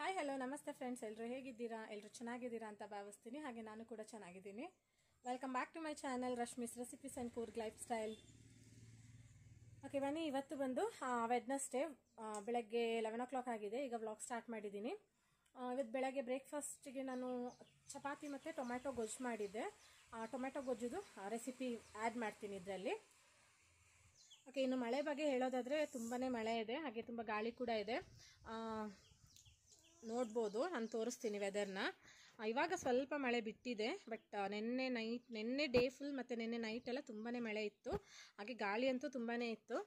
hi hello ನಮಸ್ತೆ friends ಎಲ್ಲರೂ ಹೇಗಿದ್ದೀರಾ ಎಲ್ಲರೂ ಚೆನ್ನಾಗಿದ್ದೀರಾ ಅಂತ ಭಾವಿಸ್ತೀನಿ ಹಾಗೆ ನಾನು ಕೂಡ ಚೆನ್ನಾಗಿದ್ದೀನಿ welcome back to my channel Rashmi's recipes and Coorg lifestyle okay ಬನ್ನಿ ಇವತ್ತು ಬಂದು ವೆಡ್ನಸ್ಡೇ ಬೆಳಗ್ಗೆ ಲೆವೆನ್ ಓ ಕ್ಲಾಕ್ ಆಗಿದೆ ಈಗ ವ್ಲಾಗ್ ಸ್ಟಾರ್ಟ್ ಮಾಡಿದ್ದೀನಿ ಇವತ್ತು ಬೆಳಗ್ಗೆ ಬ್ರೇಕ್ಫಾಸ್ಟಿಗೆ ನಾನು ಚಪಾತಿ ಮತ್ತು ಟೊಮ್ಯಾಟೊ ಗೊಜ್ಜು ಮಾಡಿದ್ದೆ ಟೊಮೆಟೊ ಗೊಜ್ಜುದು ರೆಸಿಪಿ ಆ್ಯಡ್ ಮಾಡ್ತೀನಿ ಇದರಲ್ಲಿ ಓಕೆ ಇನ್ನು ಮಳೆ ಬಗ್ಗೆ ಹೇಳೋದಾದರೆ ತುಂಬಾ ಮಳೆ ಇದೆ ಹಾಗೆ ತುಂಬ ಗಾಳಿ ಕೂಡ ಇದೆ ನೋಡ್ಬೋದು ನಾನು ತೋರಿಸ್ತೀನಿ ವೆದರ್ನ ಇವಾಗ ಸ್ವಲ್ಪ ಮಳೆ ಬಿಟ್ಟಿದೆ ಬಟ್ ನಿನ್ನೆ ನೈಟ್ ನಿನ್ನೆ ಡೇ ಫುಲ್ ಮತ್ತು ನಿನ್ನೆ ಎಲ್ಲ ತುಂಬಾ ಮಳೆ ಇತ್ತು ಹಾಗೆ ಗಾಳಿ ಅಂತೂ ತುಂಬಾ ಇತ್ತು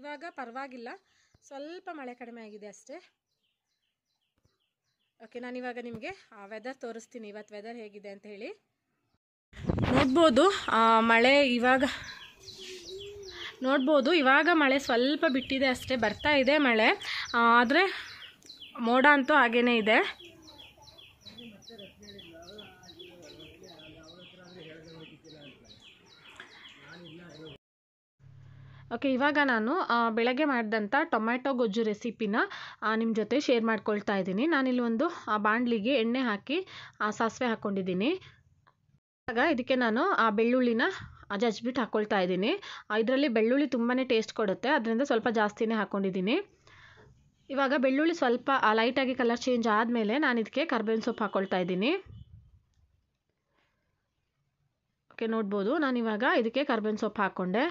ಇವಾಗ ಪರವಾಗಿಲ್ಲ ಸ್ವಲ್ಪ ಮಳೆ ಕಡಿಮೆ ಆಗಿದೆ ಅಷ್ಟೇ ಓಕೆ ನಾನಿವಾಗ ನಿಮಗೆ ಆ ವೆದರ್ ತೋರಿಸ್ತೀನಿ ಇವತ್ತು ವೆದರ್ ಹೇಗಿದೆ ಅಂತ ಹೇಳಿ ನೋಡ್ಬೋದು ಮಳೆ ಇವಾಗ ನೋಡ್ಬೋದು ಇವಾಗ ಮಳೆ ಸ್ವಲ್ಪ ಬಿಟ್ಟಿದೆ ಅಷ್ಟೇ ಬರ್ತಾ ಇದೆ ಮಳೆ ಆದರೆ ಮೋಡ ಅಂತೂ ಹಾಗೇ ಇದೆ ಓಕೆ ಇವಾಗ ನಾನು ಬೆಳಗ್ಗೆ ಮಾಡಿದಂಥ ಟೊಮ್ಯಾಟೊ ಗೊಜ್ಜು ರೆಸಿಪಿನ ನಿಮ್ಮ ಜೊತೆ ಶೇರ್ ಮಾಡ್ಕೊಳ್ತಾ ಇದ್ದೀನಿ ನಾನಿಲ್ಲಿ ಒಂದು ಬಾಣಲಿಗೆ ಎಣ್ಣೆ ಹಾಕಿ ಸಾಸಿವೆ ಹಾಕ್ಕೊಂಡಿದ್ದೀನಿ ಇವಾಗ ಇದಕ್ಕೆ ನಾನು ಆ ಬೆಳ್ಳುಳ್ಳಿನ ಜಜ್ಬಿಟ್ಟು ಹಾಕ್ಕೊಳ್ತಾ ಇದ್ದೀನಿ ಇದರಲ್ಲಿ ಬೆಳ್ಳುಳ್ಳಿ ತುಂಬಾ ಟೇಸ್ಟ್ ಕೊಡುತ್ತೆ ಅದರಿಂದ ಸ್ವಲ್ಪ ಜಾಸ್ತಿಯೇ ಹಾಕ್ಕೊಂಡಿದ್ದೀನಿ ಇವಾಗ ಬೆಳ್ಳುಳ್ಳಿ ಸ್ವಲ್ಪ ಲೈಟಾಗಿ ಕಲರ್ ಚೇಂಜ್ ಆದಮೇಲೆ ನಾನು ಇದಕ್ಕೆ ಕರ್ಬೇವಿನ ಸೊಪ್ಪು ಹಾಕ್ಕೊಳ್ತಾ ಇದ್ದೀನಿ ಓಕೆ ನೋಡ್ಬೋದು ನಾನಿವಾಗ ಇದಕ್ಕೆ ಕರ್ಬೇವಿನ ಸೊಪ್ಪು ಹಾಕ್ಕೊಂಡೆ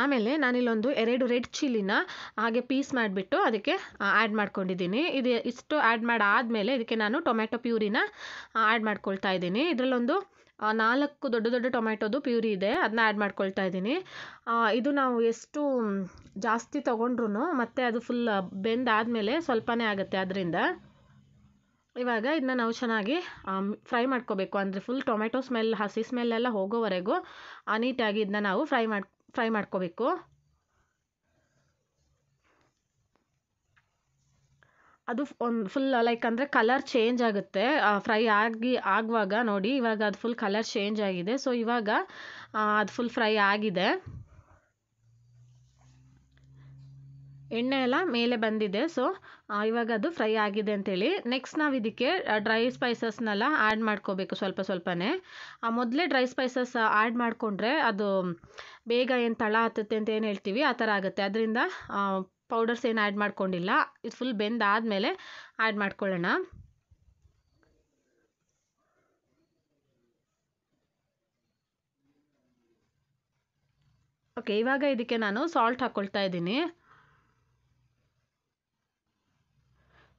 ಆಮೇಲೆ ನಾನಿಲ್ಲೊಂದು ಎರಡು ರೆಡ್ ಚಿಲ್ಲಿನ ಹಾಗೆ ಪೀಸ್ ಮಾಡಿಬಿಟ್ಟು ಅದಕ್ಕೆ ಆ್ಯಡ್ ಮಾಡ್ಕೊಂಡಿದ್ದೀನಿ ಇದು ಇಷ್ಟು ಆ್ಯಡ್ ಮಾಡಾದಮೇಲೆ ಇದಕ್ಕೆ ನಾನು ಟೊಮೆಟೊ ಪ್ಯೂರಿನ ಆ್ಯಡ್ ಮಾಡ್ಕೊಳ್ತಾ ಇದ್ದೀನಿ ಇದರಲ್ಲೊಂದು ನಾಲ್ಕು ದೊಡ್ಡ ದೊಡ್ಡ ಟೊಮೆಟೊದು ಪ್ಯೂರಿ ಇದೆ ಅದನ್ನ ಆ್ಯಡ್ ಮಾಡ್ಕೊಳ್ತಾ ಇದ್ದೀನಿ ಇದು ನಾವು ಎಷ್ಟು ಜಾಸ್ತಿ ತೊಗೊಂಡ್ರು ಮತ್ತು ಅದು ಫುಲ್ ಬೆಂದಾದಮೇಲೆ ಸ್ವಲ್ಪನೇ ಆಗುತ್ತೆ ಅದರಿಂದ ಇವಾಗ ಇದನ್ನ ನಾವು ಚೆನ್ನಾಗಿ ಫ್ರೈ ಮಾಡ್ಕೋಬೇಕು ಅಂದರೆ ಫುಲ್ ಟೊಮೆಟೊ ಸ್ಮೆಲ್ ಹಸಿ ಸ್ಮೆಲ್ಲೆಲ್ಲ ಹೋಗೋವರೆಗೂ ನೀಟಾಗಿ ಇದನ್ನ ನಾವು ಫ್ರೈ ಮಾಡಿ ಫ್ರೈ ಮಾಡ್ಕೋಬೇಕು ಅದು ಒಂದು ಫುಲ್ ಲೈಕ್ ಅಂದರೆ ಕಲರ್ ಚೇಂಜ್ ಆಗುತ್ತೆ ಫ್ರೈ ಆಗಿ ಆಗುವಾಗ ನೋಡಿ ಇವಾಗ ಅದು ಫುಲ್ ಕಲರ್ ಚೇಂಜ್ ಆಗಿದೆ ಸೊ ಇವಾಗ ಅದು ಫುಲ್ ಫ್ರೈ ಆಗಿದೆ ಎಣ್ಣೆ ಎಲ್ಲ ಮೇಲೆ ಬಂದಿದೆ ಸೊ ಇವಾಗ ಅದು ಫ್ರೈ ಆಗಿದೆ ಅಂತೇಳಿ ನೆಕ್ಸ್ಟ್ ನಾವು ಇದಕ್ಕೆ ಡ್ರೈ ಸ್ಪೈಸಸ್ನೆಲ್ಲ ಆ್ಯಡ್ ಮಾಡ್ಕೋಬೇಕು ಸ್ವಲ್ಪ ಸ್ವಲ್ಪನೇ ಆ ಮೊದಲೇ ಡ್ರೈ ಸ್ಪೈಸಸ್ ಆ್ಯಡ್ ಮಾಡಿಕೊಂಡ್ರೆ ಅದು ಬೇಗ ಏನು ತಳ ಹತ್ತುತ್ತೆ ಅಂತ ಏನು ಹೇಳ್ತೀವಿ ಆ ಥರ ಆಗುತ್ತೆ ಅದರಿಂದ ಪೌಡರ್ಸ್ ಏನು ಆ್ಯಡ್ ಮಾಡ್ಕೊಂಡಿಲ್ಲ ಇದು ಫುಲ್ ಬೆಂದಾದಮೇಲೆ ಆ್ಯಡ್ ಮಾಡ್ಕೊಳ್ಳೋಣ ಓಕೆ ಇವಾಗ ಇದಕ್ಕೆ ನಾನು ಸಾಲ್ಟ್ ಹಾಕ್ಕೊಳ್ತಾ ಇದ್ದೀನಿ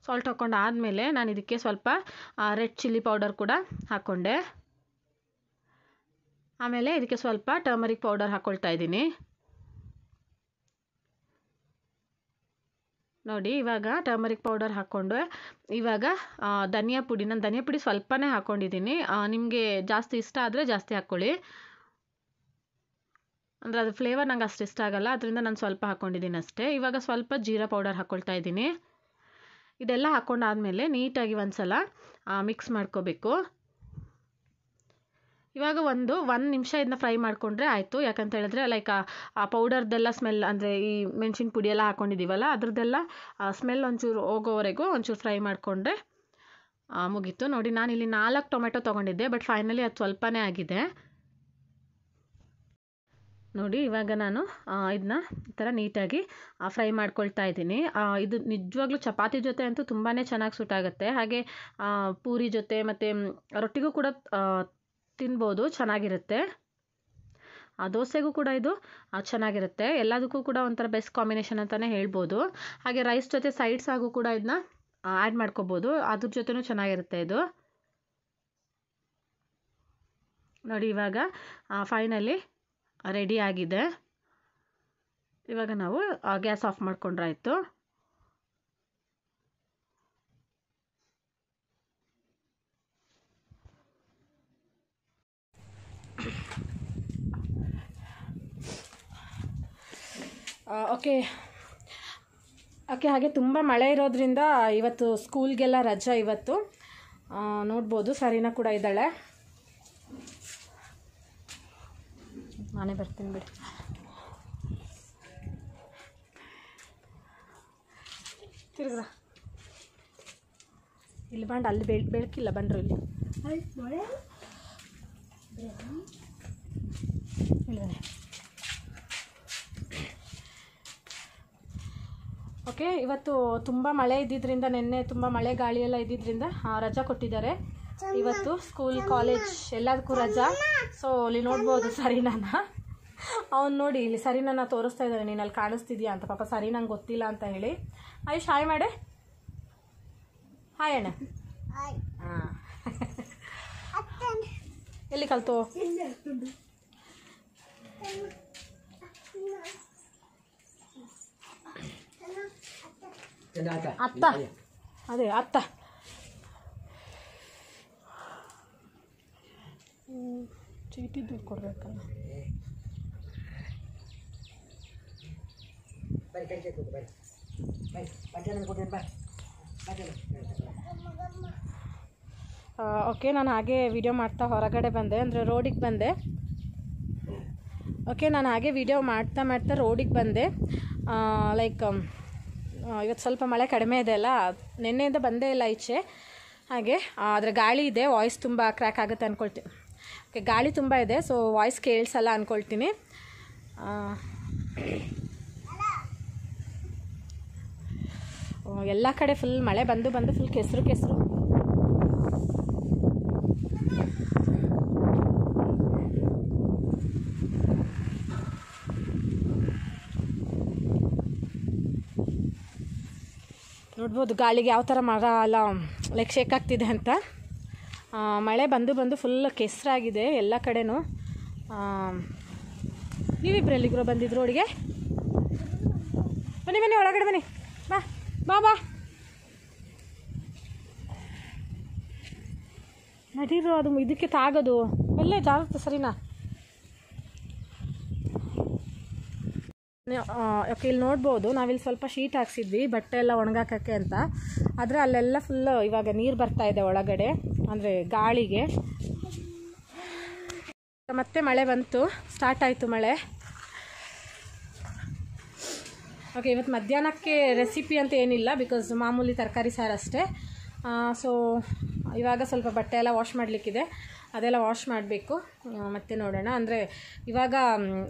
ಸಾಲ್ಟ್ ಹಾಕ್ಕೊಂಡು ಆದಮೇಲೆ ನಾನು ಇದಕ್ಕೆ ಸ್ವಲ್ಪ ರೆಡ್ ಚಿಲ್ಲಿ ಪೌಡರ್ ಕೂಡ ಹಾಕ್ಕೊಂಡೆ ಆಮೇಲೆ ಇದಕ್ಕೆ ಸ್ವಲ್ಪ ಟರ್ಮರಿಕ್ ಪೌಡರ್ ಹಾಕ್ಕೊಳ್ತಾ ಇದ್ದೀನಿ ನೋಡಿ ಇವಾಗ ಟರ್ಮರಿಕ್ ಪೌಡರ್ ಹಾಕ್ಕೊಂಡು ಇವಾಗ ಧನಿಯಾ ಪುಡಿ ನಾನು ಧನಿಯಾ ಪುಡಿ ಸ್ವಲ್ಪನೇ ಹಾಕ್ಕೊಂಡಿದ್ದೀನಿ ನಿಮಗೆ ಜಾಸ್ತಿ ಇಷ್ಟ ಆದರೆ ಜಾಸ್ತಿ ಹಾಕ್ಕೊಳ್ಳಿ ಅಂದರೆ ಅದು ಫ್ಲೇವರ್ ನಂಗೆ ಅಷ್ಟು ಇಷ್ಟ ಆಗಲ್ಲ ಅದರಿಂದ ನಾನು ಸ್ವಲ್ಪ ಹಾಕ್ಕೊಂಡಿದ್ದೀನಿ ಅಷ್ಟೇ ಇವಾಗ ಸ್ವಲ್ಪ ಜೀರಾ ಪೌಡರ್ ಹಾಕ್ಕೊಳ್ತಾ ಇದ್ದೀನಿ ಇದೆಲ್ಲ ಹಾಕ್ಕೊಂಡಾದಮೇಲೆ ನೀಟಾಗಿ ಒಂದು ಸಲ ಮಿಕ್ಸ್ ಮಾಡ್ಕೋಬೇಕು ಇವಾಗ ಒಂದು ಒಂದು ನಿಮಿಷ ಇದನ್ನ ಫ್ರೈ ಮಾಡಿಕೊಂಡ್ರೆ ಆಯಿತು ಯಾಕಂತ ಹೇಳಿದ್ರೆ ಲೈಕ್ ಆ ಪೌಡರ್ದೆಲ್ಲ ಸ್ಮೆಲ್ ಅಂದರೆ ಈ ಮೆಣಸಿನ ಪುಡಿ ಎಲ್ಲ ಹಾಕ್ಕೊಂಡಿದ್ದೀವಲ್ಲ ಅದ್ರದ್ದೆಲ್ಲ ಸ್ಮೆಲ್ ಒಂಚೂರು ಹೋಗೋವರೆಗೂ ಒಂಚೂರು ಫ್ರೈ ಮಾಡಿಕೊಂಡ್ರೆ ಮುಗೀತು ನೋಡಿ ನಾನಿಲ್ಲಿ ನಾಲ್ಕು ಟೊಮೆಟೊ ತೊಗೊಂಡಿದ್ದೆ ಬಟ್ ಫೈನಲಿ ಅದು ಸ್ವಲ್ಪನೇ ಆಗಿದೆ ನೋಡಿ ಇವಾಗ ನಾನು ಇದನ್ನ ಈ ಥರ ನೀಟಾಗಿ ಫ್ರೈ ಮಾಡ್ಕೊಳ್ತಾ ಇದ್ದೀನಿ ಇದು ನಿಜವಾಗ್ಲೂ ಚಪಾತಿ ಜೊತೆ ಅಂತೂ ತುಂಬಾ ಚೆನ್ನಾಗಿ ಸೂಟ್ ಆಗುತ್ತೆ ಹಾಗೆ ಪೂರಿ ಜೊತೆ ಮತ್ತು ರೊಟ್ಟಿಗೂ ಕೂಡ ತಿನ್ಬೋದು ಚೆನ್ನಾಗಿರುತ್ತೆ ದೋಸೆಗೂ ಕೂಡ ಇದು ಚೆನ್ನಾಗಿರುತ್ತೆ ಎಲ್ಲದಕ್ಕೂ ಕೂಡ ಒಂಥರ ಬೆಸ್ಟ್ ಕಾಂಬಿನೇಷನ್ ಅಂತಲೇ ಹೇಳ್ಬೋದು ಹಾಗೆ ರೈಸ್ ಜೊತೆ ಸೈಡ್ಸಾಗೂ ಕೂಡ ಇದನ್ನ ಆ್ಯಡ್ ಮಾಡ್ಕೋಬೋದು ಅದ್ರ ಜೊತೆನೂ ಚೆನ್ನಾಗಿರುತ್ತೆ ಇದು ನೋಡಿ ಇವಾಗ ಫೈನಲಿ ರೆಡಿ ಆಗಿದೆ ಇವಾಗ ನಾವು ಗ್ಯಾಸ್ ಆಫ್ ಆಯಿತು ಓಕೆ ಓಕೆ ಹಾಗೆ ತುಂಬ ಮಳೆ ಇರೋದ್ರಿಂದ ಇವತ್ತು ಸ್ಕೂಲ್ಗೆಲ್ಲ ರಜಾ ಇವತ್ತು ನೋಡ್ಬೋದು ಸರಿನಾ ಕೂಡ ಇದ್ದಾಳೆ ನಾನೇ ಬರ್ತೀನಿ ಬಿಡಿ ತಿರ್ಗ ಇಲ್ಲಿ ಬಂಡ ಅಲ್ಲಿ ಬೆಳ್ ಬೆಳಕಿಲ್ಲ ಬಂದರು ಇಲ್ಲಿ ಓಕೆ ಇವತ್ತು ತುಂಬ ಮಳೆ ಇದ್ದಿದ್ದರಿಂದ ನಿನ್ನೆ ತುಂಬ ಮಳೆ ಗಾಳಿ ಎಲ್ಲ ಇದ್ದಿದ್ದರಿಂದ ರಜಾ ಕೊಟ್ಟಿದ್ದಾರೆ ಇವತ್ತು ಸ್ಕೂಲ್ ಕಾಲೇಜ್ ಎಲ್ಲದಕ್ಕೂ ರಜಾ ಸೊ ಇಲ್ಲಿ ನೋಡ್ಬೋದು ಸರಿನಾನ ಅವ್ನು ನೋಡಿ ಇಲ್ಲಿ ಸರಿನಾನ ತೋರಿಸ್ತಾ ಇದ್ದಾನೆ ನೀನು ಅಲ್ಲಿ ಕಾಣಿಸ್ತಿದ್ಯಾ ಅಂತ ಪಾಪ ಸರಿ ನಂಗೆ ಗೊತ್ತಿಲ್ಲ ಅಂತ ಹೇಳಿ ಆಯುಷ್ ಹಾಯ್ ಮಾಡೆ ಹಾಯ್ ಅಣ್ಣ ಎಲ್ಲಿ ಕಲ್ತು ಅತ್ತ ಅದೇ ಅತ್ತ ಚೀಟಿ ದುಡ್ಡು ಕೊಡಬೇಕಲ್ಲ ಓಕೆ ನಾನು ಹಾಗೆ ವಿಡಿಯೋ ಮಾಡ್ತಾ ಹೊರಗಡೆ ಬಂದೆ ಅಂದರೆ ರೋಡಿಗೆ ಬಂದೆ ಓಕೆ ನಾನು ಹಾಗೆ ವಿಡಿಯೋ ಮಾಡ್ತಾ ಮಾಡ್ತಾ ರೋಡಿಗೆ ಬಂದೆ ಲೈಕ್ ಇವತ್ತು ಸ್ವಲ್ಪ ಮಳೆ ಕಡಿಮೆ ಇದೆ ಅಲ್ಲ ನಿನ್ನೆಯಿಂದ ಬಂದೇ ಇಲ್ಲ ಈಚೆ ಹಾಗೆ ಆದರೆ ಗಾಳಿ ಇದೆ ವಾಯ್ಸ್ ತುಂಬ ಕ್ರ್ಯಾಕ್ ಆಗುತ್ತೆ ಅಂದ್ಕೊಳ್ತೀನಿ ಓಕೆ ಗಾಳಿ ತುಂಬ ಇದೆ ಸೊ ವಾಯ್ಸ್ ಕೇಳಿಸಲ್ಲ ಅಂದ್ಕೊಳ್ತೀನಿ ಎಲ್ಲ ಕಡೆ ಫುಲ್ ಮಳೆ ಬಂದು ಬಂದು ಫುಲ್ ಕೆಸರು ಕೆಸರು ನೋಡ್ಬೋದು ಗಾಳಿಗೆ ಯಾವ ಥರ ಮರ ಎಲ್ಲ ಲೈಕ್ ಶೇಕ್ ಆಗ್ತಿದೆ ಅಂತ ಮಳೆ ಬಂದು ಬಂದು ಫುಲ್ ಕೆಸರಾಗಿದೆ ಎಲ್ಲ ಕಡೆನೂ ನೀವಿಬ್ರು ಎಲ್ಲಿಗೂ ಬಂದಿದ್ರು ಅಡುಗೆ ಬನ್ನಿ ಬನ್ನಿ ಒಳಗಡೆ ಬನ್ನಿ ಬಾ ಬಾ ಬಾ ನಡೀರು ಅದು ಇದಕ್ಕೆ ತಾಗೋದು ಎಲ್ಲೇ ಜಾಗ್ರತೆ ಸರಿನಾ ಓಕೆ ಇಲ್ಲಿ ನೋಡ್ಬೋದು ನಾವಿಲ್ಲಿ ಸ್ವಲ್ಪ ಶೀಟ್ ಹಾಕ್ಸಿದ್ವಿ ಬಟ್ಟೆ ಎಲ್ಲ ಒಣಗಾಕಕ್ಕೆ ಅಂತ ಆದರೆ ಅಲ್ಲೆಲ್ಲ ಫುಲ್ಲು ಇವಾಗ ನೀರು ಬರ್ತಾ ಇದೆ ಒಳಗಡೆ ಅಂದರೆ ಗಾಳಿಗೆ ಮತ್ತೆ ಮಳೆ ಬಂತು ಸ್ಟಾರ್ಟ್ ಆಯಿತು ಮಳೆ ಓಕೆ ಇವತ್ತು ಮಧ್ಯಾಹ್ನಕ್ಕೆ ರೆಸಿಪಿ ಅಂತ ಏನಿಲ್ಲ ಬಿಕಾಸ್ ಮಾಮೂಲಿ ತರಕಾರಿ ಸಾರು ಅಷ್ಟೇ ಸೊ ಇವಾಗ ಸ್ವಲ್ಪ ಬಟ್ಟೆ ಎಲ್ಲ ವಾಶ್ ಮಾಡಲಿಕ್ಕಿದೆ ಅದೆಲ್ಲ ವಾಶ್ ಮಾಡಬೇಕು ಮತ್ತೆ ನೋಡೋಣ ಅಂದರೆ ಇವಾಗ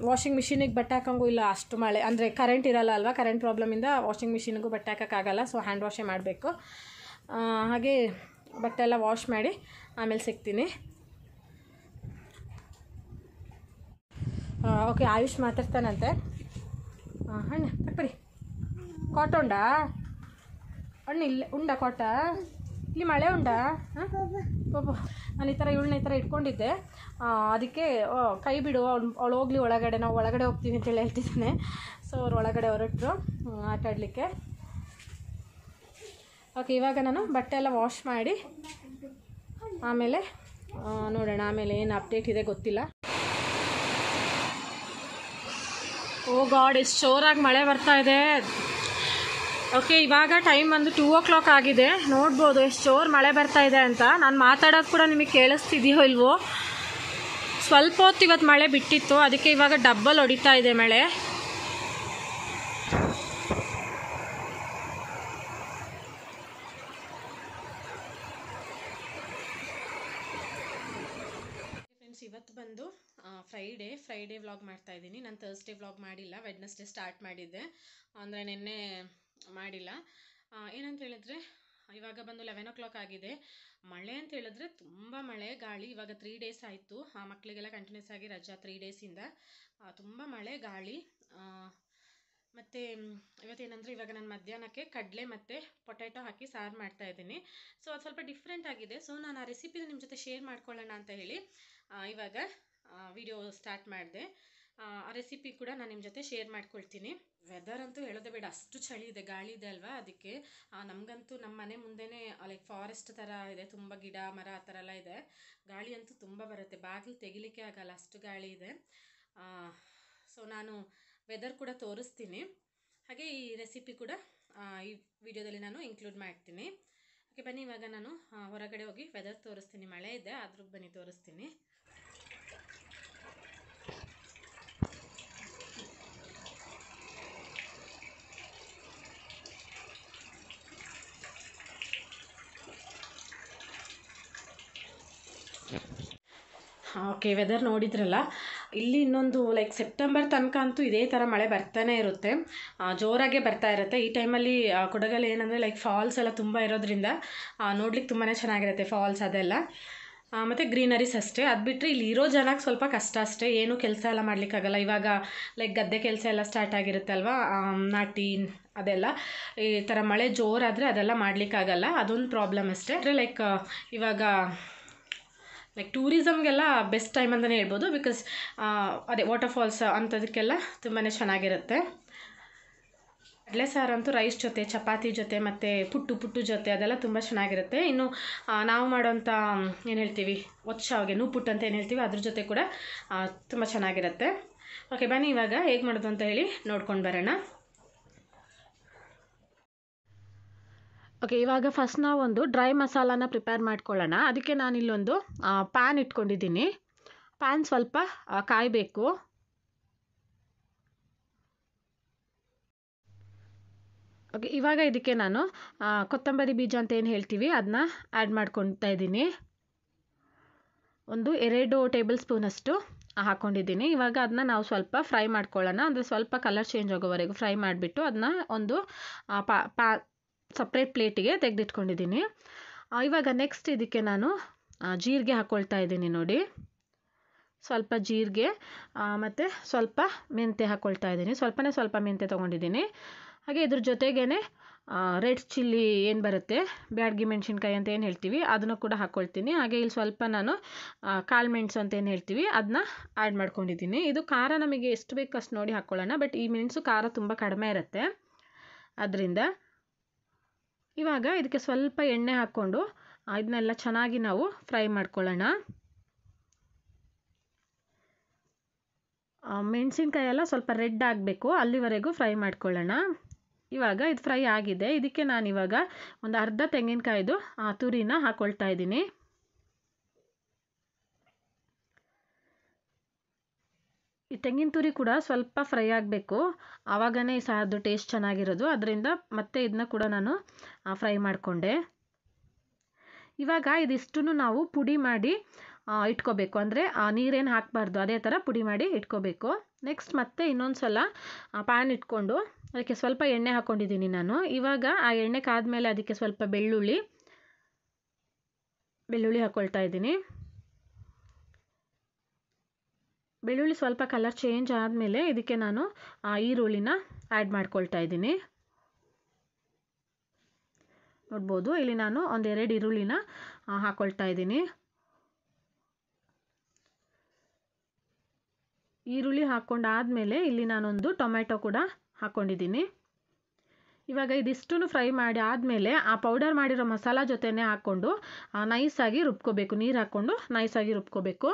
ವಾಷಿಂಗ್ ಮಿಷಿನಿಗೆ ಬಟ್ಟೆ ಹಾಕೋಂಗೂ ಇಲ್ಲ ಅಷ್ಟು ಮಳೆ ಅಂದರೆ ಕರೆಂಟ್ ಇರಲ್ಲ ಅಲ್ವಾ ಕರೆಂಟ್ ಪ್ರಾಬ್ಲಮಿಂದ ವಾಷಿಂಗ್ ಮಿಷಿನಿಗೂ ಬಟ್ಟೆ ಹಾಕೋಕ್ಕಾಗಲ್ಲ ಸೊ ಹ್ಯಾಂಡ್ ವಾಶೇ ಮಾಡಬೇಕು ಹಾಗೆ ಬಟ್ಟೆ ಎಲ್ಲ ವಾಶ್ ಮಾಡಿ ಆಮೇಲೆ ಸಿಗ್ತೀನಿ ಓಕೆ ಆಯುಷ್ ಮಾತಾಡ್ತಾನಂತೆ ಅಣ್ಣ ತಪ್ಪರಿ ಕಾಟ ಉಂಡಾ ಅಣ್ಣ ಇಲ್ಲ ಉಂಡ ಕೋಟ ಇಲ್ಲಿ ಮಳೆ ಉಂಡಾ ಹಾಂ ನಾನು ಈ ಥರ ಇವಳನ್ನ ಈ ಥರ ಇಟ್ಕೊಂಡಿದ್ದೆ ಅದಕ್ಕೆ ಕೈ ಬಿಡು ಅವಳು ಹೋಗ್ಲಿ ಒಳಗಡೆ ನಾವು ಒಳಗಡೆ ಹೋಗ್ತೀವಿ ಅಂತೇಳಿ ಹೇಳ್ತಿದ್ದಾನೆ ಸೊ ಅವ್ರು ಒಳಗಡೆ ಹೊರಟರು ಆಟಾಡಲಿಕ್ಕೆ ಓಕೆ ಇವಾಗ ನಾನು ಬಟ್ಟೆ ಎಲ್ಲ ವಾಶ್ ಮಾಡಿ ಆಮೇಲೆ ನೋಡೋಣ ಆಮೇಲೆ ಏನು ಅಪ್ಡೇಟ್ ಇದೆ ಗೊತ್ತಿಲ್ಲ ಓ ಗಾಡ್ ಎಷ್ಟು ಜೋರಾಗಿ ಮಳೆ ಬರ್ತಾ ಇದೆ ಓಕೆ ಇವಾಗ ಟೈಮ್ ಬಂದು ಟೂ ಓ ಕ್ಲಾಕ್ ಆಗಿದೆ ನೋಡ್ಬೋದು ಎಷ್ಟು ಶೋರ್ ಮಳೆ ಬರ್ತಾ ಇದೆ ಅಂತ ನಾನು ಮಾತಾಡೋದು ಕೂಡ ನಿಮಗೆ ಕೇಳಿಸ್ತಿದೆಯೋ ಇಲ್ವೋ ಸ್ವಲ್ಪ ಹೊತ್ತು ಇವತ್ತು ಮಳೆ ಬಿಟ್ಟಿತ್ತು ಅದಕ್ಕೆ ಇವಾಗ ಡಬ್ಬಲ್ ಹೊಡಿತಾ ಇದೆ ಮಳೆ ಇವತ್ತು ಬಂದು ಫ್ರೈಡೇ ಫ್ರೈಡೇ ವ್ಲಾಗ್ ಮಾಡ್ತಾ ಇದ್ದೀನಿ ನಾನು ತರ್ಸ್ಡೇ ವ್ಲಾಗ್ ಮಾಡಿಲ್ಲ ವೆಡ್ನಸ್ಡೇ ಸ್ಟಾರ್ಟ್ ಮಾಡಿದ್ದೆ ಅಂದರೆ ನಿನ್ನೆ ಮಾಡಿಲ್ಲ ಏನಂತ ಹೇಳಿದ್ರೆ ಇವಾಗ ಬಂದು ಲೆವೆನ್ ಓ ಕ್ಲಾಕ್ ಆಗಿದೆ ಮಳೆ ಅಂತ ಹೇಳಿದ್ರೆ ತುಂಬ ಮಳೆ ಗಾಳಿ ಇವಾಗ ತ್ರೀ ಡೇಸ್ ಆಯಿತು ಆ ಮಕ್ಕಳಿಗೆಲ್ಲ ಕಂಟಿನ್ಯೂಸ್ ಆಗಿ ರಜಾ ತ್ರೀ ಡೇಸಿಂದ ತುಂಬ ಮಳೆ ಗಾಳಿ ಮತ್ತು ಇವತ್ತೇನಂದರೆ ಇವಾಗ ನಾನು ಮಧ್ಯಾಹ್ನಕ್ಕೆ ಕಡಲೆ ಮತ್ತು ಪೊಟ್ಯಾಟೊ ಹಾಕಿ ಸಾರು ಇದ್ದೀನಿ ಸೊ ಅದು ಸ್ವಲ್ಪ ಡಿಫ್ರೆಂಟ್ ಆಗಿದೆ ಸೊ ನಾನು ಆ ರೆಸಿಪಿನ ನಿಮ್ಮ ಜೊತೆ ಶೇರ್ ಮಾಡ್ಕೊಳ್ಳೋಣ ಅಂತ ಹೇಳಿ ಇವಾಗ ವಿಡಿಯೋ ಸ್ಟಾರ್ಟ್ ಮಾಡಿದೆ ಆ ರೆಸಿಪಿ ಕೂಡ ನಾನು ನಿಮ್ಮ ಜೊತೆ ಶೇರ್ ಮಾಡ್ಕೊಳ್ತೀನಿ ವೆದರ್ ಅಂತೂ ಹೇಳೋದೇ ಬೇಡ ಅಷ್ಟು ಚಳಿ ಇದೆ ಗಾಳಿ ಇದೆ ಅಲ್ವಾ ಅದಕ್ಕೆ ನಮಗಂತೂ ನಮ್ಮ ಮನೆ ಮುಂದೆನೇ ಲೈಕ್ ಫಾರೆಸ್ಟ್ ಥರ ಇದೆ ತುಂಬ ಗಿಡ ಮರ ಆ ಥರ ಎಲ್ಲ ಇದೆ ಗಾಳಿ ಅಂತೂ ತುಂಬ ಬರುತ್ತೆ ಬಾಗಿಲು ತೆಗಿಲಿಕ್ಕೆ ಆಗಲ್ಲ ಅಷ್ಟು ಗಾಳಿ ಇದೆ ಸೊ ನಾನು ವೆದರ್ ಕೂಡ ತೋರಿಸ್ತೀನಿ ಹಾಗೆ ಈ ರೆಸಿಪಿ ಕೂಡ ಈ ವಿಡಿಯೋದಲ್ಲಿ ನಾನು ಇನ್ಕ್ಲೂಡ್ ಮಾಡ್ತೀನಿ ಓಕೆ ಬನ್ನಿ ಇವಾಗ ನಾನು ಹೊರಗಡೆ ಹೋಗಿ ವೆದರ್ ತೋರಿಸ್ತೀನಿ ಮಳೆ ಇದೆ ಅದ್ರ ಬನ್ನಿ ತೋರಿಸ್ತೀನಿ ಓಕೆ ವೆದರ್ ನೋಡಿದ್ರಲ್ಲ ಇಲ್ಲಿ ಇನ್ನೊಂದು ಲೈಕ್ ಸೆಪ್ಟೆಂಬರ್ ತನಕ ಅಂತೂ ಇದೇ ಥರ ಮಳೆ ಬರ್ತಾನೆ ಇರುತ್ತೆ ಜೋರಾಗೆ ಬರ್ತಾ ಇರುತ್ತೆ ಈ ಟೈಮಲ್ಲಿ ಕೊಡಗಲ್ಲಿ ಏನಂದರೆ ಲೈಕ್ ಫಾಲ್ಸ್ ಎಲ್ಲ ತುಂಬ ಇರೋದ್ರಿಂದ ನೋಡ್ಲಿಕ್ಕೆ ತುಂಬಾ ಚೆನ್ನಾಗಿರುತ್ತೆ ಫಾಲ್ಸ್ ಅದೆಲ್ಲ ಮತ್ತು ಗ್ರೀನರೀಸ್ ಅಷ್ಟೇ ಅದು ಬಿಟ್ಟರೆ ಇಲ್ಲಿ ಇರೋ ಜನಕ್ಕೆ ಸ್ವಲ್ಪ ಕಷ್ಟ ಅಷ್ಟೇ ಏನೂ ಕೆಲಸ ಎಲ್ಲ ಮಾಡಲಿಕ್ಕಾಗಲ್ಲ ಇವಾಗ ಲೈಕ್ ಗದ್ದೆ ಕೆಲಸ ಎಲ್ಲ ಸ್ಟಾರ್ಟ್ ಆಗಿರುತ್ತಲ್ವ ನಾಟಿ ಅದೆಲ್ಲ ಈ ಥರ ಮಳೆ ಜೋರಾದರೆ ಅದೆಲ್ಲ ಮಾಡಲಿಕ್ಕಾಗಲ್ಲ ಅದೊಂದು ಪ್ರಾಬ್ಲಮ್ ಅಷ್ಟೇ ಅಂದರೆ ಲೈಕ್ ಇವಾಗ ಲೈಕ್ ಟೂರಿಸಮ್ಗೆಲ್ಲ ಬೆಸ್ಟ್ ಟೈಮ್ ಅಂತಲೇ ಹೇಳ್ಬೋದು ಬಿಕಾಸ್ ಅದೇ ವಾಟರ್ ಫಾಲ್ಸ್ ಅಂಥದಕ್ಕೆಲ್ಲ ತುಂಬಾ ಚೆನ್ನಾಗಿರುತ್ತೆ ಕಡಲೆ ಅಂತೂ ರೈಸ್ ಜೊತೆ ಚಪಾತಿ ಜೊತೆ ಮತ್ತು ಪುಟ್ಟು ಪುಟ್ಟು ಜೊತೆ ಅದೆಲ್ಲ ತುಂಬ ಚೆನ್ನಾಗಿರುತ್ತೆ ಇನ್ನು ನಾವು ಮಾಡೋಂಥ ಏನು ಹೇಳ್ತೀವಿ ಒಚ್ಚಾವಿಗೆ ನೂ ಪುಟ್ಟು ಅಂತ ಏನು ಹೇಳ್ತೀವಿ ಅದ್ರ ಜೊತೆ ಕೂಡ ತುಂಬ ಚೆನ್ನಾಗಿರುತ್ತೆ ಓಕೆ ಬನ್ನಿ ಇವಾಗ ಹೇಗೆ ಮಾಡೋದು ಅಂತ ಹೇಳಿ ನೋಡ್ಕೊಂಡು ಬರೋಣ ಓಕೆ ಇವಾಗ ಫಸ್ಟ್ ನಾವೊಂದು ಡ್ರೈ ಮಸಾಲಾನ ಪ್ರಿಪೇರ್ ಮಾಡ್ಕೊಳ್ಳೋಣ ಅದಕ್ಕೆ ನಾನು ಇಲ್ಲೊಂದು ಪ್ಯಾನ್ ಇಟ್ಕೊಂಡಿದ್ದೀನಿ ಪ್ಯಾನ್ ಸ್ವಲ್ಪ ಕಾಯಬೇಕು ಓಕೆ ಇವಾಗ ಇದಕ್ಕೆ ನಾನು ಕೊತ್ತಂಬರಿ ಬೀಜ ಅಂತ ಏನು ಹೇಳ್ತೀವಿ ಅದನ್ನ ಆ್ಯಡ್ ಮಾಡ್ಕೊತಾ ಇದ್ದೀನಿ ಒಂದು ಎರಡು ಟೇಬಲ್ ಸ್ಪೂನಷ್ಟು ಹಾಕ್ಕೊಂಡಿದ್ದೀನಿ ಇವಾಗ ಅದನ್ನ ನಾವು ಸ್ವಲ್ಪ ಫ್ರೈ ಮಾಡ್ಕೊಳ್ಳೋಣ ಅಂದರೆ ಸ್ವಲ್ಪ ಕಲರ್ ಚೇಂಜ್ ಆಗೋವರೆಗೂ ಫ್ರೈ ಮಾಡಿಬಿಟ್ಟು ಅದನ್ನ ಒಂದು ಪಾ ಸಪ್ರೇಟ್ ಪ್ಲೇಟಿಗೆ ತೆಗೆದಿಟ್ಕೊಂಡಿದ್ದೀನಿ ಇವಾಗ ನೆಕ್ಸ್ಟ್ ಇದಕ್ಕೆ ನಾನು ಜೀರಿಗೆ ಹಾಕ್ಕೊಳ್ತಾ ಇದ್ದೀನಿ ನೋಡಿ ಸ್ವಲ್ಪ ಜೀರಿಗೆ ಮತ್ತು ಸ್ವಲ್ಪ ಮೆಂತ್ಯ ಹಾಕ್ಕೊಳ್ತಾ ಇದ್ದೀನಿ ಸ್ವಲ್ಪನೇ ಸ್ವಲ್ಪ ಮೆಂತ್ಯ ತೊಗೊಂಡಿದ್ದೀನಿ ಹಾಗೆ ಇದ್ರ ಜೊತೆಗೇ ರೆಡ್ ಚಿಲ್ಲಿ ಏನು ಬರುತ್ತೆ ಬ್ಯಾಡ್ಗಿ ಮೆಣಸಿನ್ಕಾಯಿ ಅಂತ ಏನು ಹೇಳ್ತೀವಿ ಅದನ್ನು ಕೂಡ ಹಾಕ್ಕೊಳ್ತೀನಿ ಹಾಗೆ ಇಲ್ಲಿ ಸ್ವಲ್ಪ ನಾನು ಕಾಳು ಮೆಣಸು ಅಂತ ಏನು ಹೇಳ್ತೀವಿ ಅದನ್ನ ಆ್ಯಡ್ ಮಾಡ್ಕೊಂಡಿದ್ದೀನಿ ಇದು ಖಾರ ನಮಗೆ ಎಷ್ಟು ಬೇಕು ಅಷ್ಟು ನೋಡಿ ಹಾಕ್ಕೊಳ್ಳೋಣ ಬಟ್ ಈ ಮೆಣಸು ಖಾರ ತುಂಬ ಕಡಿಮೆ ಇರುತ್ತೆ ಅದರಿಂದ ಇವಾಗ ಇದಕ್ಕೆ ಸ್ವಲ್ಪ ಎಣ್ಣೆ ಹಾಕ್ಕೊಂಡು ಇದನ್ನೆಲ್ಲ ಚೆನ್ನಾಗಿ ನಾವು ಫ್ರೈ ಮಾಡ್ಕೊಳ್ಳೋಣ ಮೆಣಸಿನ್ಕಾಯಿ ಎಲ್ಲ ಸ್ವಲ್ಪ ರೆಡ್ ಆಗಬೇಕು ಅಲ್ಲಿವರೆಗೂ ಫ್ರೈ ಮಾಡ್ಕೊಳ್ಳೋಣ ಇವಾಗ ಇದು ಫ್ರೈ ಆಗಿದೆ ಇದಕ್ಕೆ ನಾನು ಇವಾಗ ಒಂದು ಅರ್ಧ ತೆಂಗಿನಕಾಯಿದು ತುರಿನ ಹಾಕ್ಕೊಳ್ತಾ ಇದ್ದೀನಿ ಈ ತೆಂಗಿನ ತುರಿ ಕೂಡ ಸ್ವಲ್ಪ ಫ್ರೈ ಆಗಬೇಕು ಆವಾಗನೇ ಸಹ ಅದು ಟೇಸ್ಟ್ ಚೆನ್ನಾಗಿರೋದು ಅದರಿಂದ ಮತ್ತೆ ಇದನ್ನ ಕೂಡ ನಾನು ಫ್ರೈ ಮಾಡಿಕೊಂಡೆ ಇವಾಗ ಇದಿಷ್ಟನ್ನು ನಾವು ಪುಡಿ ಮಾಡಿ ಇಟ್ಕೋಬೇಕು ಅಂದರೆ ನೀರೇನು ಹಾಕಬಾರ್ದು ಅದೇ ಥರ ಪುಡಿ ಮಾಡಿ ಇಟ್ಕೋಬೇಕು ನೆಕ್ಸ್ಟ್ ಮತ್ತೆ ಇನ್ನೊಂದು ಸಲ ಪ್ಯಾನ್ ಇಟ್ಕೊಂಡು ಅದಕ್ಕೆ ಸ್ವಲ್ಪ ಎಣ್ಣೆ ಹಾಕ್ಕೊಂಡಿದ್ದೀನಿ ನಾನು ಇವಾಗ ಆ ಎಣ್ಣೆ ಕಾದ ಮೇಲೆ ಅದಕ್ಕೆ ಸ್ವಲ್ಪ ಬೆಳ್ಳುಳ್ಳಿ ಬೆಳ್ಳುಳ್ಳಿ ಹಾಕ್ಕೊಳ್ತಾ ಇದ್ದೀನಿ ಬೆಳ್ಳುಳ್ಳಿ ಸ್ವಲ್ಪ ಕಲರ್ ಚೇಂಜ್ ಆದಮೇಲೆ ಇದಕ್ಕೆ ನಾನು ಈರುಳ್ಳಿನ ಆ್ಯಡ್ ಮಾಡ್ಕೊಳ್ತಾ ಇದ್ದೀನಿ ನೋಡ್ಬೋದು ಇಲ್ಲಿ ನಾನು ಒಂದೆರಡು ಈರುಳ್ಳಿನ ಹಾಕ್ಕೊಳ್ತಾ ಇದ್ದೀನಿ ಈರುಳ್ಳಿ ಹಾಕ್ಕೊಂಡಾದಮೇಲೆ ಇಲ್ಲಿ ನಾನೊಂದು ಟೊಮೆಟೊ ಕೂಡ ಹಾಕ್ಕೊಂಡಿದ್ದೀನಿ ಇವಾಗ ಇದಿಷ್ಟು ಫ್ರೈ ಮಾಡಿ ಆದಮೇಲೆ ಆ ಪೌಡರ್ ಮಾಡಿರೋ ಮಸಾಲ ಜೊತೆನೇ ಹಾಕ್ಕೊಂಡು ನೈಸಾಗಿ ರುಬ್ಕೋಬೇಕು ನೀರು ಹಾಕ್ಕೊಂಡು ನೈಸಾಗಿ ರುಬ್ಕೋಬೇಕು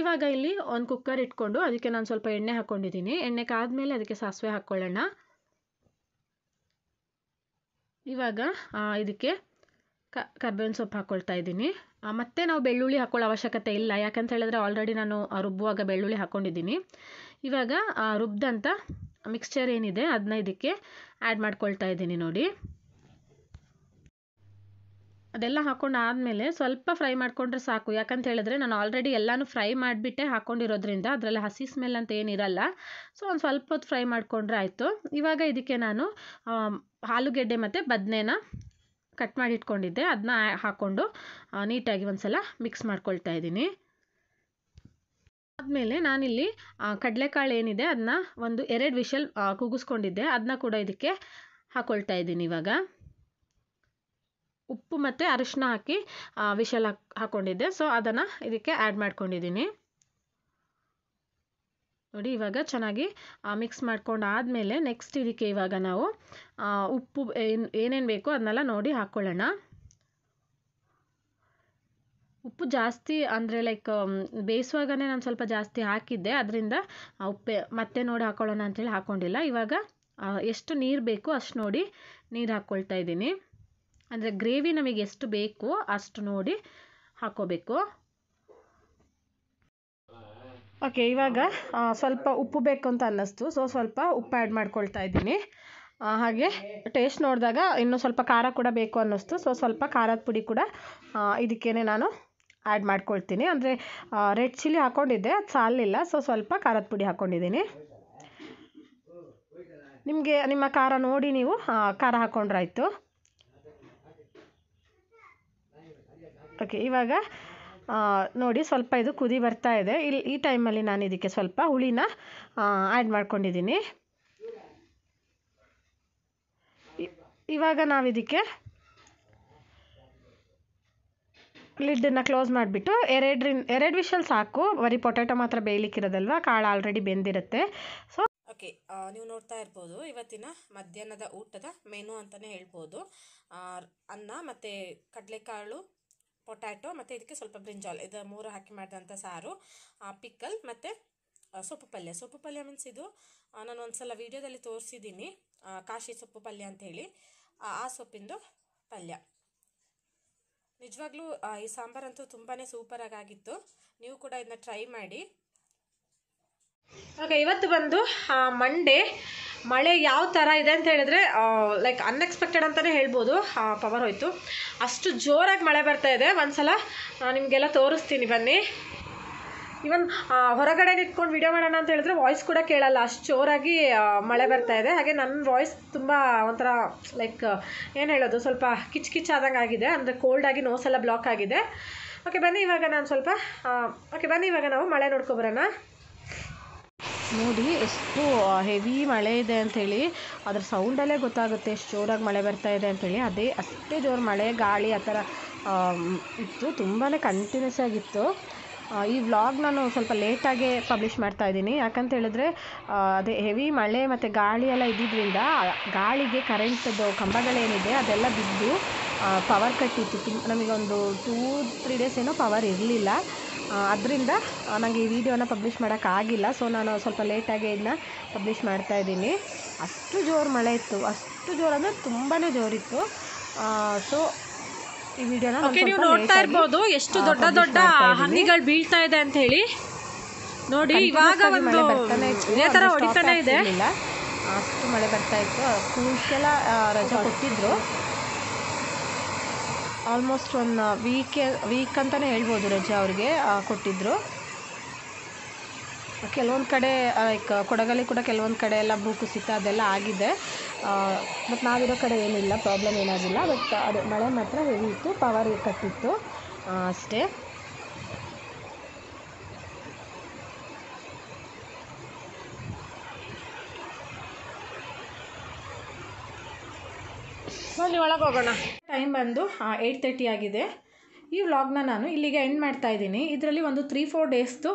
ಇವಾಗ ಇಲ್ಲಿ ಒಂದು ಕುಕ್ಕರ್ ಇಟ್ಕೊಂಡು ಅದಕ್ಕೆ ನಾನು ಸ್ವಲ್ಪ ಎಣ್ಣೆ ಹಾಕ್ಕೊಂಡಿದ್ದೀನಿ ಎಣ್ಣೆ ಕಾದ್ಮೇಲೆ ಅದಕ್ಕೆ ಸಾಸಿವೆ ಹಾಕ್ಕೊಳ್ಳೋಣ ಇವಾಗ ಇದಕ್ಕೆ ಕ ಕರ್ಬೇವಿನ ಸೊಪ್ಪು ಹಾಕ್ಕೊಳ್ತಾ ಇದ್ದೀನಿ ಮತ್ತೆ ನಾವು ಬೆಳ್ಳುಳ್ಳಿ ಹಾಕ್ಕೊಳ್ಳೋ ಅವಶ್ಯಕತೆ ಇಲ್ಲ ಯಾಕಂತ ಹೇಳಿದ್ರೆ ಆಲ್ರೆಡಿ ನಾನು ರುಬ್ಬುವಾಗ ಬೆಳ್ಳುಳ್ಳಿ ಹಾಕ್ಕೊಂಡಿದ್ದೀನಿ ಇವಾಗ ರುಬ್ಬಿದಂಥ ಮಿಕ್ಸ್ಚರ್ ಏನಿದೆ ಅದನ್ನ ಇದಕ್ಕೆ ಆ್ಯಡ್ ಮಾಡ್ಕೊಳ್ತಾ ಇದ್ದೀನಿ ನೋಡಿ ಅದೆಲ್ಲ ಹಾಕ್ಕೊಂಡು ಆದಮೇಲೆ ಸ್ವಲ್ಪ ಫ್ರೈ ಮಾಡಿಕೊಂಡ್ರೆ ಸಾಕು ಯಾಕಂತ ಹೇಳಿದ್ರೆ ನಾನು ಆಲ್ರೆಡಿ ಎಲ್ಲನೂ ಫ್ರೈ ಮಾಡಿಬಿಟ್ಟೆ ಹಾಕೊಂಡಿರೋದ್ರಿಂದ ಅದರಲ್ಲಿ ಹಸಿ ಸ್ಮೆಲ್ ಅಂತ ಏನಿರಲ್ಲ ಸೊ ಒಂದು ಸ್ವಲ್ಪ ಹೊತ್ತು ಫ್ರೈ ಮಾಡಿಕೊಂಡ್ರೆ ಆಯಿತು ಇವಾಗ ಇದಕ್ಕೆ ನಾನು ಆಲೂಗೆಡ್ಡೆ ಮತ್ತು ಬದನೇನ ಕಟ್ ಮಾಡಿ ಇಟ್ಕೊಂಡಿದ್ದೆ ಅದನ್ನ ಹಾಕ್ಕೊಂಡು ನೀಟಾಗಿ ಒಂದು ಸಲ ಮಿಕ್ಸ್ ಮಾಡ್ಕೊಳ್ತಾ ಇದ್ದೀನಿ ಆದಮೇಲೆ ನಾನಿಲ್ಲಿ ಕಡಲೆಕಾಳು ಏನಿದೆ ಅದನ್ನ ಒಂದು ಎರಡು ವಿಷಲ್ ಕೂಗಿಸ್ಕೊಂಡಿದ್ದೆ ಅದನ್ನ ಕೂಡ ಇದಕ್ಕೆ ಹಾಕ್ಕೊಳ್ತಾ ಇದ್ದೀನಿ ಇವಾಗ ಉಪ್ಪು ಮತ್ತು ಅರಿಶಿನ ಹಾಕಿ ವಿಶಲ್ ಹಾಕಿ ಹಾಕ್ಕೊಂಡಿದ್ದೆ ಸೊ ಅದನ್ನು ಇದಕ್ಕೆ ಆ್ಯಡ್ ಮಾಡ್ಕೊಂಡಿದ್ದೀನಿ ನೋಡಿ ಇವಾಗ ಚೆನ್ನಾಗಿ ಮಿಕ್ಸ್ ಮಾಡ್ಕೊಂಡು ಆದಮೇಲೆ ನೆಕ್ಸ್ಟ್ ಇದಕ್ಕೆ ಇವಾಗ ನಾವು ಉಪ್ಪು ಏನು ಏನೇನು ಬೇಕೋ ಅದನ್ನೆಲ್ಲ ನೋಡಿ ಹಾಕ್ಕೊಳ್ಳೋಣ ಉಪ್ಪು ಜಾಸ್ತಿ ಅಂದರೆ ಲೈಕ್ um, ಬೇಯಿಸುವಾಗನೇ ನಾನು ಸ್ವಲ್ಪ ಜಾಸ್ತಿ ಹಾಕಿದ್ದೆ ಅದರಿಂದ ಉಪ್ಪೆ ಮತ್ತೆ ನೋಡಿ ಹಾಕ್ಕೊಳ್ಳೋಣ ಅಂಥೇಳಿ ಹಾಕ್ಕೊಂಡಿಲ್ಲ ಇವಾಗ ಎಷ್ಟು ನೀರು ಬೇಕೋ ಅಷ್ಟು ನೋಡಿ ನೀರು ಹಾಕ್ಕೊಳ್ತಾ ಇದ್ದೀನಿ ಅಂದರೆ ಗ್ರೇವಿ ನಮಗೆ ಎಷ್ಟು ಬೇಕು ಅಷ್ಟು ನೋಡಿ ಹಾಕೋಬೇಕು ಓಕೆ ಇವಾಗ ಸ್ವಲ್ಪ ಉಪ್ಪು ಬೇಕು ಅಂತ ಅನ್ನಿಸ್ತು ಸೊ ಸ್ವಲ್ಪ ಉಪ್ಪು ಆ್ಯಡ್ ಮಾಡ್ಕೊಳ್ತಾ ಇದ್ದೀನಿ ಹಾಗೆ ಟೇಸ್ಟ್ ನೋಡಿದಾಗ ಇನ್ನೂ ಸ್ವಲ್ಪ ಖಾರ ಕೂಡ ಬೇಕು ಅನ್ನಿಸ್ತು ಸೊ ಸ್ವಲ್ಪ ಖಾರದ ಪುಡಿ ಕೂಡ ಇದಕ್ಕೇನೆ ನಾನು ಆ್ಯಡ್ ಮಾಡ್ಕೊಳ್ತೀನಿ ಅಂದರೆ ರೆಡ್ ಚಿಲ್ಲಿ ಹಾಕ್ಕೊಂಡಿದ್ದೆ ಅದು ಸಾಲಿಲ್ಲ ಸೊ ಸ್ವಲ್ಪ ಖಾರದ ಪುಡಿ ಹಾಕ್ಕೊಂಡಿದ್ದೀನಿ ನಿಮಗೆ ನಿಮ್ಮ ಖಾರ ನೋಡಿ ನೀವು ಖಾರ ಹಾಕ್ಕೊಂಡ್ರಾಯ್ತು ಓಕೆ ಇವಾಗ ನೋಡಿ ಸ್ವಲ್ಪ ಇದು ಕುದಿ ಬರ್ತಾ ಇದೆ ಇಲ್ಲಿ ಈ ಟೈಮಲ್ಲಿ ನಾನು ಇದಕ್ಕೆ ಸ್ವಲ್ಪ ಹುಳಿನ ಆ್ಯಡ್ ಮಾಡ್ಕೊಂಡಿದ್ದೀನಿ ಇವಾಗ ನಾವು ಇದಕ್ಕೆ ಲಿಡ್ಡನ್ನು ಕ್ಲೋಸ್ ಮಾಡಿಬಿಟ್ಟು ಎರಡರಿಂದ ಎರಡು ವಿಷಲ್ ಸಾಕು ಬರೀ ಪೊಟ್ಯಾಟೊ ಮಾತ್ರ ಬೇಯಲಿಕ್ಕಿರೋದಲ್ವ ಕಾಳು ಆಲ್ರೆಡಿ ಬೆಂದಿರುತ್ತೆ ಸೊ ಓಕೆ ನೀವು ನೋಡ್ತಾ ಇರ್ಬೋದು ಇವತ್ತಿನ ಮಧ್ಯಾಹ್ನದ ಊಟದ ಮೆನು ಅಂತಲೇ ಹೇಳ್ಬೋದು ಅನ್ನ ಮತ್ತು ಕಡಲೆಕಾಳು ಪೊಟ್ಯಾಟೊ ಮತ್ತು ಇದಕ್ಕೆ ಸ್ವಲ್ಪ ಬ್ರಿಂಜಾಲ್ ಇದು ಮೂರು ಹಾಕಿ ಮಾಡಿದಂಥ ಸಾರು ಪಿಕ್ಕಲ್ ಮತ್ತು ಸೊಪ್ಪು ಪಲ್ಯ ಸೊಪ್ಪು ಪಲ್ಯ ಮೀನ್ಸ್ ಇದು ನಾನು ಒಂದು ಸಲ ವೀಡಿಯೋದಲ್ಲಿ ತೋರಿಸಿದ್ದೀನಿ ಕಾಶಿ ಸೊಪ್ಪು ಪಲ್ಯ ಹೇಳಿ ಆ ಸೊಪ್ಪಿಂದು ಪಲ್ಯ ನಿಜವಾಗ್ಲೂ ಈ ಸಾಂಬಾರಂತೂ ತುಂಬಾ ಸೂಪರಾಗಿ ನೀವು ಕೂಡ ಇದನ್ನ ಟ್ರೈ ಮಾಡಿ ಓಕೆ ಇವತ್ತು ಬಂದು ಮಂಡೇ ಮಳೆ ಯಾವ ಥರ ಇದೆ ಅಂತ ಹೇಳಿದ್ರೆ ಲೈಕ್ ಅನ್ಎಕ್ಸ್ಪೆಕ್ಟೆಡ್ ಅಂತಲೇ ಹೇಳ್ಬೋದು ಪವರ್ ಹೋಯಿತು ಅಷ್ಟು ಜೋರಾಗಿ ಮಳೆ ಬರ್ತಾ ಇದೆ ಒಂದು ಸಲ ನಿಮಗೆಲ್ಲ ತೋರಿಸ್ತೀನಿ ಬನ್ನಿ ಇವನ್ ಹೊರಗಡೆ ಇಟ್ಕೊಂಡು ವಿಡಿಯೋ ಮಾಡೋಣ ಅಂತ ಹೇಳಿದ್ರೆ ವಾಯ್ಸ್ ಕೂಡ ಕೇಳಲ್ಲ ಅಷ್ಟು ಜೋರಾಗಿ ಮಳೆ ಬರ್ತಾ ಇದೆ ಹಾಗೆ ನನ್ನ ವಾಯ್ಸ್ ತುಂಬ ಒಂಥರ ಲೈಕ್ ಏನು ಹೇಳೋದು ಸ್ವಲ್ಪ ಕಿಚ್ ಕಿಚ್ ಆದಂಗೆ ಆಗಿದೆ ಅಂದರೆ ಕೋಲ್ಡಾಗಿ ನೋಸೆಲ್ಲ ಬ್ಲಾಕ್ ಆಗಿದೆ ಓಕೆ ಬನ್ನಿ ಇವಾಗ ನಾನು ಸ್ವಲ್ಪ ಓಕೆ ಬನ್ನಿ ಇವಾಗ ನಾವು ಮಳೆ ನೋಡ್ಕೊಬರೋಣ ನೋಡಿ ಎಷ್ಟು ಹೆವಿ ಮಳೆ ಇದೆ ಅಂಥೇಳಿ ಅದ್ರ ಸೌಂಡಲ್ಲೇ ಗೊತ್ತಾಗುತ್ತೆ ಎಷ್ಟು ಜೋರಾಗಿ ಮಳೆ ಬರ್ತಾ ಇದೆ ಅಂಥೇಳಿ ಅದೇ ಅಷ್ಟೇ ಜೋರು ಮಳೆ ಗಾಳಿ ಆ ಥರ ಇತ್ತು ತುಂಬಾ ಕಂಟಿನ್ಯೂಸ್ ಆಗಿತ್ತು ಈ ವ್ಲಾಗ್ ನಾನು ಸ್ವಲ್ಪ ಲೇಟಾಗೇ ಪಬ್ಲಿಷ್ ಮಾಡ್ತಾ ಇದ್ದೀನಿ ಯಾಕಂತ ಹೇಳಿದ್ರೆ ಅದೇ ಹೆವಿ ಮಳೆ ಮತ್ತು ಗಾಳಿ ಎಲ್ಲ ಇದ್ದಿದ್ದರಿಂದ ಗಾಳಿಗೆ ಕರೆಂಟ್ದು ಕಂಬಗಳೇನಿದೆ ಅದೆಲ್ಲ ಬಿದ್ದು ಪವರ್ ಕಟ್ ಇತ್ತು ತುಂಬ ನಮಗೊಂದು ಟೂ ತ್ರೀ ಡೇಸ್ ಏನೋ ಪವರ್ ಇರಲಿಲ್ಲ ಅದರಿಂದ ನನಗೆ ಈ ವಿಡಿಯೋನ ಪಬ್ಲಿಷ್ ಮಾಡೋಕ್ಕಾಗಿಲ್ಲ ಸೊ ನಾನು ಸ್ವಲ್ಪ ಲೇಟಾಗಿ ಇದನ್ನ ಪಬ್ಲಿಷ್ ಮಾಡ್ತಾ ಇದ್ದೀನಿ ಅಷ್ಟು ಜೋರು ಮಳೆ ಇತ್ತು ಅಷ್ಟು ಜೋರು ಅಂದರೆ ತುಂಬಾ ಜೋರಿತ್ತು ಸೊ ಈ ವಿಡಿಯೋನ ನೀವು ನೋಡ್ತಾ ಇರ್ಬೋದು ಎಷ್ಟು ದೊಡ್ಡ ದೊಡ್ಡ ಹನಿಗಳು ಬೀಳ್ತಾ ಇದೆ ಅಂತ ಹೇಳಿ ನೋಡಿ ಇವಾಗ ಒಂದು ಇದೇ ಥರ ಹೊಡಿತಾನೆ ಇದೆ ಅಷ್ಟು ಮಳೆ ಬರ್ತಾ ಇತ್ತು ಸ್ಕೂಲ್ಸ್ಗೆಲ್ಲ ರಜೆ ಕೊಟ್ಟಿದ್ರು ಆಲ್ಮೋಸ್ಟ್ ಒನ್ ವೀಕೆ ವೀಕ್ ಅಂತಲೇ ಹೇಳ್ಬೋದು ರಜೆ ಅವ್ರಿಗೆ ಕೊಟ್ಟಿದ್ದರು ಕೆಲವೊಂದು ಕಡೆ ಲೈಕ್ ಕೊಡಗಲ್ಲಿ ಕೂಡ ಕೆಲವೊಂದು ಕಡೆ ಎಲ್ಲ ಭೂ ಕುಸಿತ ಅದೆಲ್ಲ ಆಗಿದೆ ಬಟ್ ನಾವಿರೋ ಕಡೆ ಏನಿಲ್ಲ ಪ್ರಾಬ್ಲಮ್ ಏನಾಗಿಲ್ಲ ಬಟ್ ಅದು ಮಳೆ ಮಾತ್ರ ಹೆವಿ ಇತ್ತು ಪವರ್ ಕಟ್ಟಿತ್ತು ಅಷ್ಟೇ ಅಲ್ಲಿ ಒಳಗೆ ಹೋಗೋಣ ಟೈಮ್ ಬಂದು ಏಯ್ಟ್ ತರ್ಟಿ ಆಗಿದೆ ಈ ವ್ಲಾಗ್ನ ನಾನು ಇಲ್ಲಿಗೆ ಎಂಡ್ ಮಾಡ್ತಾ ಇದ್ದೀನಿ ಇದರಲ್ಲಿ ಒಂದು ತ್ರೀ ಫೋರ್ ಡೇಸ್ದು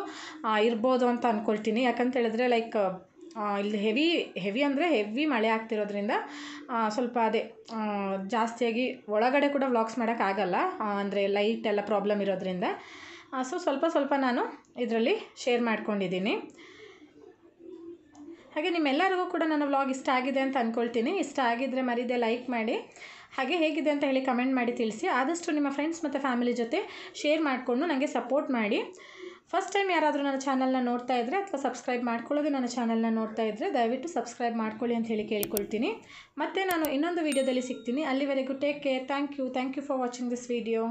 ಇರ್ಬೋದು ಅಂತ ಅಂದ್ಕೊಳ್ತೀನಿ ಯಾಕಂತ ಹೇಳಿದ್ರೆ ಲೈಕ್ ಇಲ್ಲಿ ಹೆವಿ ಹೆವಿ ಅಂದರೆ ಹೆವಿ ಮಳೆ ಆಗ್ತಿರೋದ್ರಿಂದ ಸ್ವಲ್ಪ ಅದೇ ಜಾಸ್ತಿಯಾಗಿ ಒಳಗಡೆ ಕೂಡ ವ್ಲಾಗ್ಸ್ ಮಾಡೋಕ್ಕಾಗಲ್ಲ ಅಂದರೆ ಲೈಟ್ ಎಲ್ಲ ಪ್ರಾಬ್ಲಮ್ ಇರೋದ್ರಿಂದ ಸೊ ಸ್ವಲ್ಪ ಸ್ವಲ್ಪ ನಾನು ಇದರಲ್ಲಿ ಶೇರ್ ಮಾಡ್ಕೊಂಡಿದ್ದೀನಿ ಹಾಗೆ ನಿಮ್ಮೆಲ್ಲರಿಗೂ ಕೂಡ ನನ್ನ ವ್ಲಾಗ್ ಇಷ್ಟ ಆಗಿದೆ ಅಂತ ಅಂದ್ಕೊಳ್ತೀನಿ ಇಷ್ಟ ಆಗಿದ್ದರೆ ಮರೀದೆ ಲೈಕ್ ಮಾಡಿ ಹಾಗೆ ಹೇಗಿದೆ ಅಂತ ಹೇಳಿ ಕಮೆಂಟ್ ಮಾಡಿ ತಿಳಿಸಿ ಆದಷ್ಟು ನಿಮ್ಮ ಫ್ರೆಂಡ್ಸ್ ಮತ್ತು ಫ್ಯಾಮಿಲಿ ಜೊತೆ ಶೇರ್ ಮಾಡಿಕೊಂಡು ನನಗೆ ಸಪೋರ್ಟ್ ಮಾಡಿ ಫಸ್ಟ್ ಟೈಮ್ ಯಾರಾದರೂ ನನ್ನ ಚಾನಲ್ನ ನೋಡ್ತಾ ಇದ್ದರೆ ಅಥವಾ ಸಬ್ಸ್ಕ್ರೈಬ್ ಮಾಡ್ಕೊಳ್ಳೋದು ನನ್ನ ಚಾನಲ್ನ ನೋಡ್ತಾ ಇದ್ದರೆ ದಯವಿಟ್ಟು ಸಬ್ಸ್ಕ್ರೈಬ್ ಮಾಡ್ಕೊಳ್ಳಿ ಅಂತ ಹೇಳಿ ಕೇಳ್ಕೊಳ್ತೀನಿ ಮತ್ತು ನಾನು ಇನ್ನೊಂದು ವೀಡಿಯೋದಲ್ಲಿ ಸಿಗ್ತೀನಿ ಅಲ್ಲಿವರೆಗೂ take care thank you thank you for watching this video